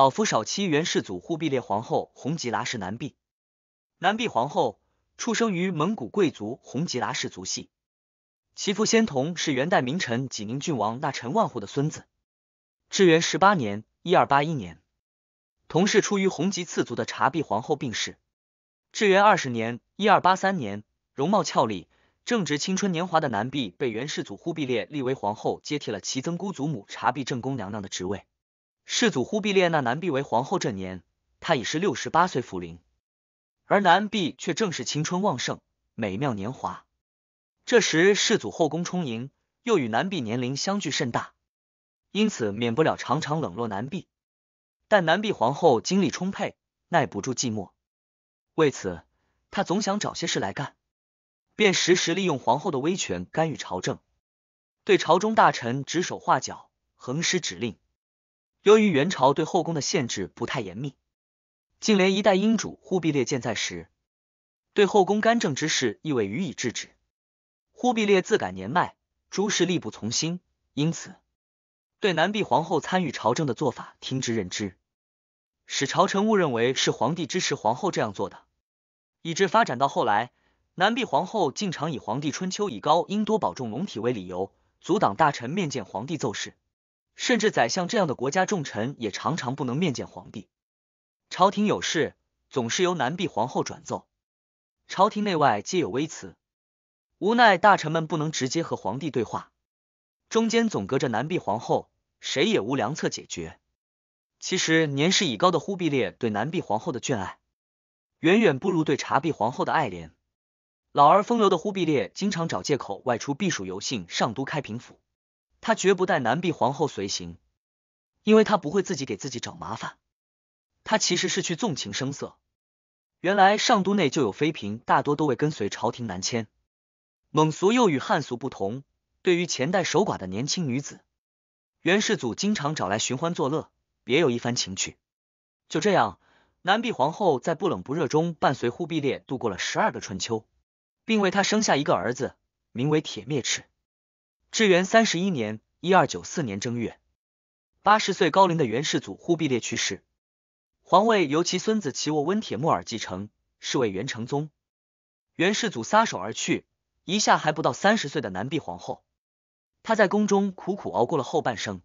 老夫少妻，元世祖忽必烈皇后红吉剌氏南婢。南婢皇后出生于蒙古贵族红吉剌氏族系，其父仙童是元代名臣济宁郡王那陈万户的孙子。至元十八年（一二八一年），同是出于红吉次族的察必皇后病逝。至元二十年（一二八三年），容貌俏丽、正值青春年华的南婢被元世祖忽必烈立为皇后，接替了其曾姑祖母察必正宫娘娘的职位。世祖忽必烈纳南毕为皇后这年，他已是六十八岁福龄，而南毕却正是青春旺盛、美妙年华。这时世祖后宫充盈，又与南毕年龄相距甚大，因此免不了常常冷落南必。但南必皇后精力充沛，耐不住寂寞，为此她总想找些事来干，便时时利用皇后的威权干预朝政，对朝中大臣指手画脚，横施指令。由于元朝对后宫的限制不太严密，竟连一代英主忽必烈健在时，对后宫干政之事亦未予以制止。忽必烈自感年迈，诸事力不从心，因此对南婢皇后参与朝政的做法听之任之，使朝臣误认为是皇帝支持皇后这样做的，以致发展到后来，南婢皇后竟常以皇帝春秋已高，应多保重龙体为理由，阻挡大臣面见皇帝奏事。甚至宰相这样的国家重臣也常常不能面见皇帝，朝廷有事总是由南弼皇后转奏，朝廷内外皆有微词，无奈大臣们不能直接和皇帝对话，中间总隔着南弼皇后，谁也无良策解决。其实年事已高的忽必烈对南弼皇后的眷爱，远远不如对察毕皇后的爱怜。老而风流的忽必烈经常找借口外出避暑游兴，上都开平府。他绝不带南弼皇后随行，因为他不会自己给自己找麻烦。他其实是去纵情声色。原来上都内就有妃嫔，大多都未跟随朝廷南迁。蒙俗又与汉俗不同，对于前代守寡的年轻女子，元世祖经常找来寻欢作乐，别有一番情趣。就这样，南弼皇后在不冷不热中伴随忽必烈度过了十二个春秋，并为他生下一个儿子，名为铁灭赤。至元三十一年（一二九四年）正月，八十岁高龄的元世祖忽必烈去世，皇位由其孙子齐沃温铁木儿继承，是为元成宗。元世祖撒手而去，遗下还不到三十岁的南毕皇后，她在宫中苦苦熬过了后半生。